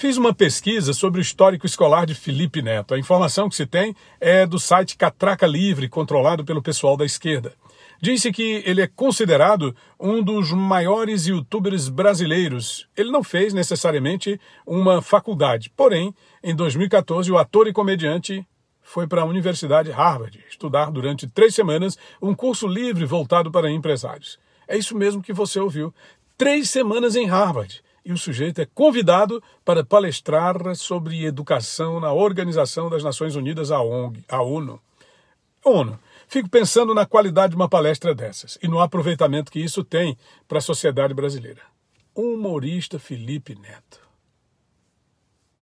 Fiz uma pesquisa sobre o histórico escolar de Felipe Neto. A informação que se tem é do site Catraca Livre, controlado pelo pessoal da esquerda. Disse que ele é considerado um dos maiores youtubers brasileiros. Ele não fez necessariamente uma faculdade, porém, em 2014, o ator e comediante foi para a Universidade Harvard estudar durante três semanas um curso livre voltado para empresários. É isso mesmo que você ouviu. Três semanas em Harvard e o sujeito é convidado para palestrar sobre educação na Organização das Nações Unidas, a, ONG, a ONU. ONU. Fico pensando na qualidade de uma palestra dessas e no aproveitamento que isso tem para a sociedade brasileira. Humorista Felipe Neto.